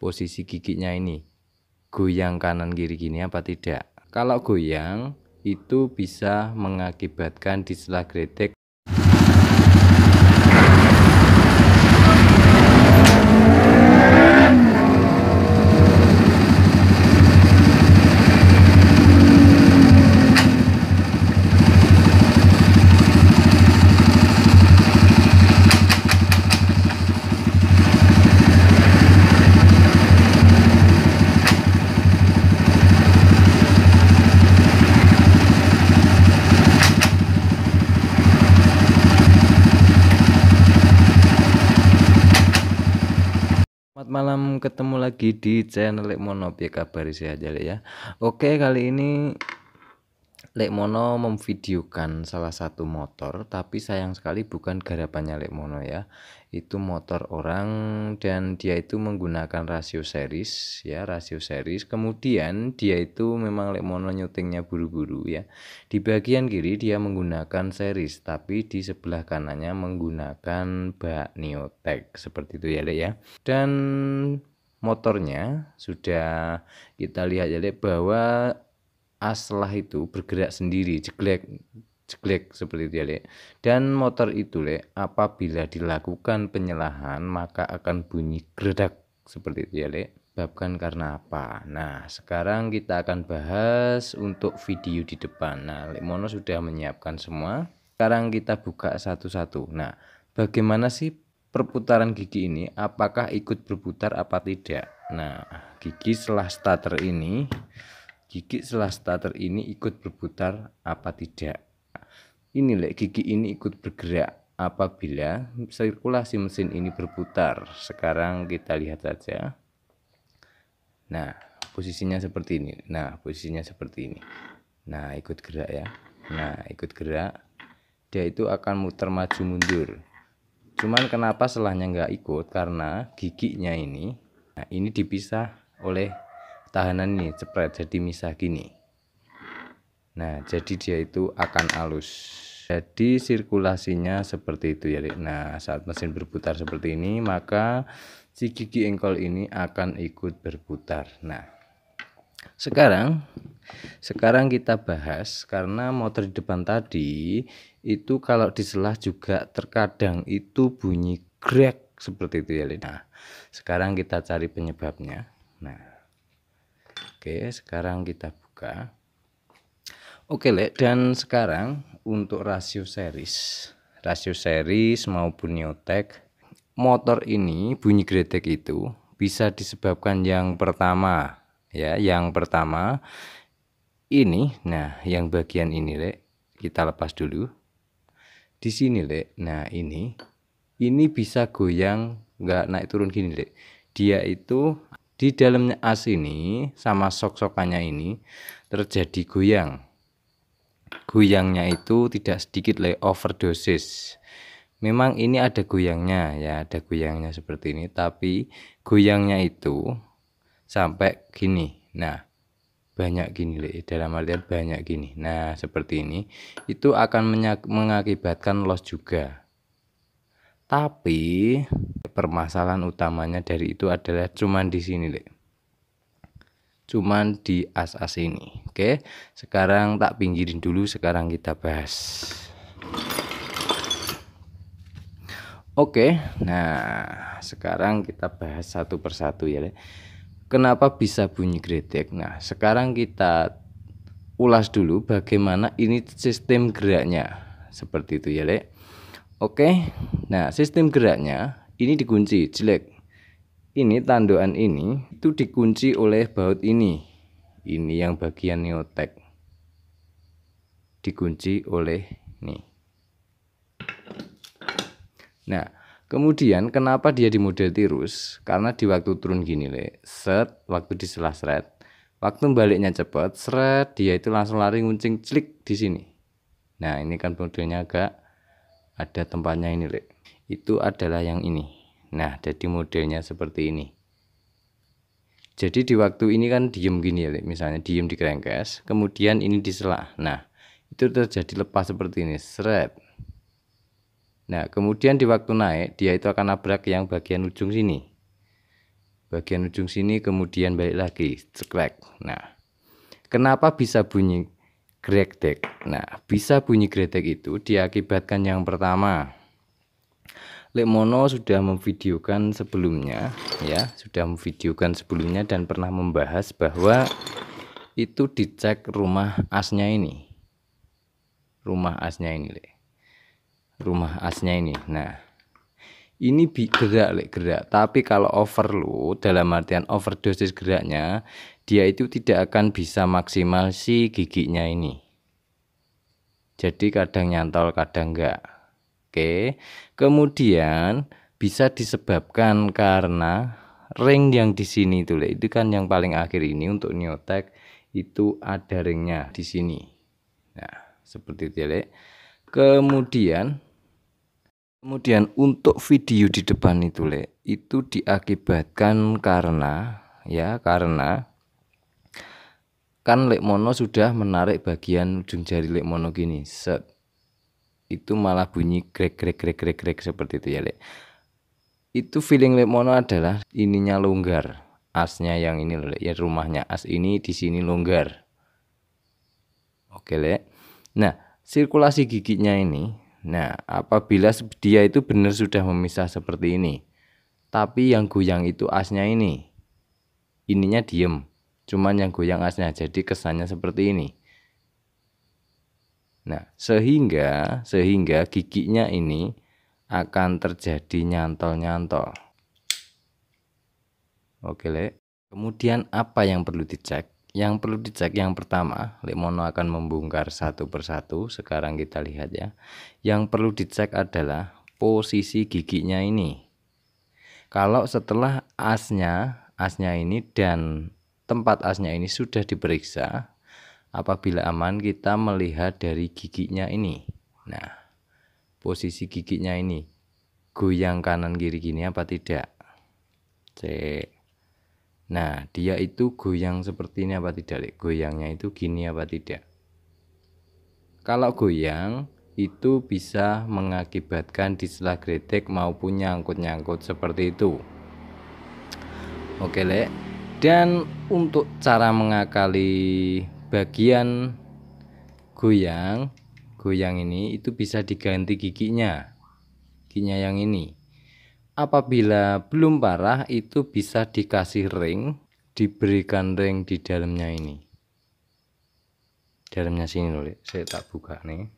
posisi giginya ini goyang kanan kiri gini apa tidak kalau goyang itu bisa mengakibatkan setelah kritik malam ketemu lagi di channel Lekmono ya kabar Sehat ya oke kali ini Lekmono memvideokan salah satu motor, tapi sayang sekali bukan garapannya Lekmono ya. Itu motor orang dan dia itu menggunakan rasio series ya, rasio series. Kemudian dia itu memang Lekmono nyutingnya buru-buru ya. Di bagian kiri dia menggunakan series, tapi di sebelah kanannya menggunakan bak neotek seperti itu ya Lek ya. Dan motornya sudah kita lihat ya Lek bahwa aslah itu bergerak sendiri jeglek jeglek seperti itu ya le. dan motor itu le apabila dilakukan penyelahan maka akan bunyi gredak seperti itu ya le bahkan karena apa nah sekarang kita akan bahas untuk video di depan nah mono sudah menyiapkan semua sekarang kita buka satu-satu nah bagaimana sih perputaran gigi ini apakah ikut berputar apa tidak nah gigi setelah starter ini Gigi setelah starter ini ikut berputar apa tidak? Ini lek gigi ini ikut bergerak apabila sirkulasi mesin ini berputar. Sekarang kita lihat saja. Nah, posisinya seperti ini. Nah, posisinya seperti ini. Nah, ikut gerak ya. Nah, ikut gerak. Dia itu akan muter maju mundur. Cuman kenapa selahnya nggak ikut? Karena giginya ini, nah ini dipisah oleh tahanan ini cepret jadi misah gini nah jadi dia itu akan halus jadi sirkulasinya seperti itu ya nah saat mesin berputar seperti ini maka si gigi engkol ini akan ikut berputar nah sekarang sekarang kita bahas karena motor di depan tadi itu kalau diselah juga terkadang itu bunyi grek seperti itu ya Nah, sekarang kita cari penyebabnya. Nah, Oke, sekarang kita buka. Oke, Lek, dan sekarang untuk rasio series, rasio series maupun nyotek motor ini bunyi gretek itu bisa disebabkan yang pertama ya, yang pertama ini. Nah, yang bagian ini, Lek, kita lepas dulu. Di sini, Lek. Nah, ini ini bisa goyang nggak naik turun gini, Lek. Dia itu di dalamnya as ini sama sok-sokannya ini terjadi goyang. Goyangnya itu tidak sedikit le overdosis. Memang ini ada goyangnya ya, ada goyangnya seperti ini, tapi goyangnya itu sampai gini. Nah, banyak gini le dalam artian banyak gini. Nah, seperti ini itu akan mengakibatkan loss juga. Tapi permasalahan utamanya dari itu adalah cuman di sini deh cuman di as-as ini oke sekarang tak pinggirin dulu sekarang kita bahas oke nah sekarang kita bahas satu persatu ya deh. kenapa bisa bunyi kritik nah sekarang kita ulas dulu bagaimana ini sistem geraknya seperti itu ya Lek. Oke. Nah, sistem geraknya ini dikunci jelek ini tandoan ini itu dikunci oleh baut ini ini yang bagian neotek dikunci oleh ini. nah kemudian kenapa dia di tirus karena di waktu turun gini le set waktu di selah seret waktu baliknya cepat seret dia itu langsung lari nguncing celik di sini nah ini kan modelnya agak ada tempatnya ini le itu adalah yang ini. Nah, jadi modelnya seperti ini. Jadi di waktu ini kan diem gini ya, misalnya diem di kerengkes, kemudian ini diselah. Nah, itu terjadi lepas seperti ini, seret. Nah, kemudian di waktu naik, dia itu akan nabrak yang bagian ujung sini. Bagian ujung sini kemudian balik lagi, crack. Nah, kenapa bisa bunyi gretek? Nah, bisa bunyi gretek itu diakibatkan yang pertama, Lekmono sudah memvideokan sebelumnya ya, sudah memvideokan sebelumnya dan pernah membahas bahwa itu dicek rumah asnya ini. Rumah asnya ini, Le. Rumah asnya ini. Nah, ini gerak Le, gerak, tapi kalau overload dalam artian overdosis geraknya, dia itu tidak akan bisa maksimal si giginya ini. Jadi kadang nyantol, kadang enggak. Oke. Kemudian bisa disebabkan karena ring yang di sini itu itu kan yang paling akhir ini untuk Neotek itu ada ringnya di sini. Nah, seperti itu ya, Kemudian Kemudian untuk video di depan itu le, itu diakibatkan karena ya karena kan lek mono sudah menarik bagian ujung jari lek mono gini set itu malah bunyi krek krek krek krek krek seperti itu ya lek itu feeling Lek Mono adalah ininya longgar asnya yang ini loh Lek, ya rumahnya as ini di sini longgar oke lek nah sirkulasi giginya ini nah apabila dia itu benar sudah memisah seperti ini tapi yang goyang itu asnya ini ininya diem cuman yang goyang asnya jadi kesannya seperti ini Nah, sehingga sehingga giginya ini akan terjadi nyantol-nyantol. Oke, Le. Kemudian apa yang perlu dicek? Yang perlu dicek yang pertama, mono akan membongkar satu persatu. Sekarang kita lihat ya. Yang perlu dicek adalah posisi giginya ini. Kalau setelah asnya, asnya ini dan tempat asnya ini sudah diperiksa, apabila aman kita melihat dari giginya ini nah posisi giginya ini goyang kanan kiri gini apa tidak C, nah dia itu goyang seperti ini apa tidak goyangnya itu gini apa tidak kalau goyang itu bisa mengakibatkan di disela kritik maupun nyangkut-nyangkut seperti itu oke lek dan untuk cara mengakali bagian goyang goyang ini itu bisa diganti giginya giginya yang ini apabila belum parah itu bisa dikasih ring diberikan ring di dalamnya ini dalamnya sini loh saya tak buka nih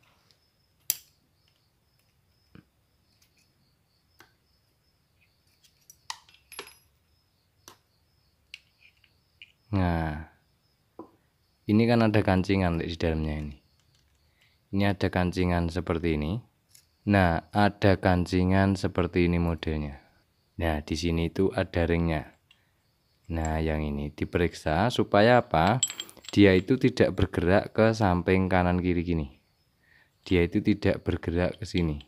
ini kan ada kancingan di dalamnya ini ini ada kancingan seperti ini nah ada kancingan seperti ini modelnya nah di sini itu ada ringnya nah yang ini diperiksa supaya apa dia itu tidak bergerak ke samping kanan kiri gini dia itu tidak bergerak ke sini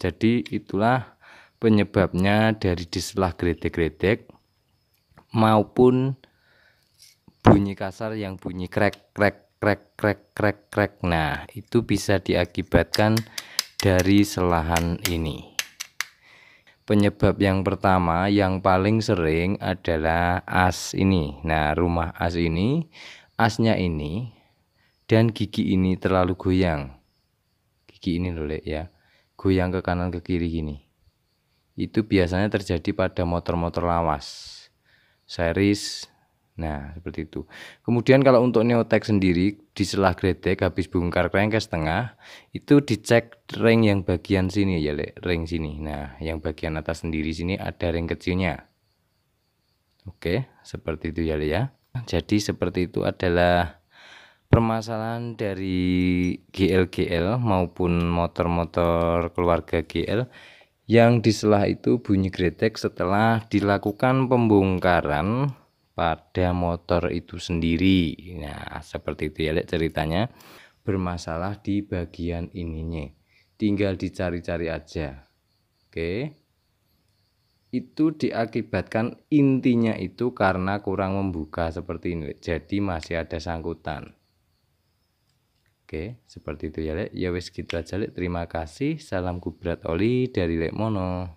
jadi itulah penyebabnya dari diselah gredek-gredek maupun bunyi kasar yang bunyi krek krek krek krek krek krek nah itu bisa diakibatkan dari selahan ini penyebab yang pertama yang paling sering adalah as ini nah rumah as ini asnya ini dan gigi ini terlalu goyang gigi ini loh ya goyang ke kanan ke kiri gini itu biasanya terjadi pada motor-motor lawas series Nah, seperti itu. Kemudian kalau untuk neotek sendiri di selah gredek habis bongkar ke setengah itu dicek ring yang bagian sini ya, Le, ring sini. Nah, yang bagian atas sendiri sini ada ring kecilnya. Oke, seperti itu ya, Le ya. Jadi seperti itu adalah permasalahan dari gl maupun motor-motor keluarga GL yang di selah itu bunyi gredek setelah dilakukan pembongkaran pada motor itu sendiri. Nah, seperti itu ya Lek ceritanya. Bermasalah di bagian ininya. Tinggal dicari-cari aja. Oke. Itu diakibatkan intinya itu karena kurang membuka seperti ini. Jadi masih ada sangkutan. Oke, seperti itu ya Lek. Ya wis gitu aja Lek. Terima kasih. Salam kubrat oli dari Lek Mono.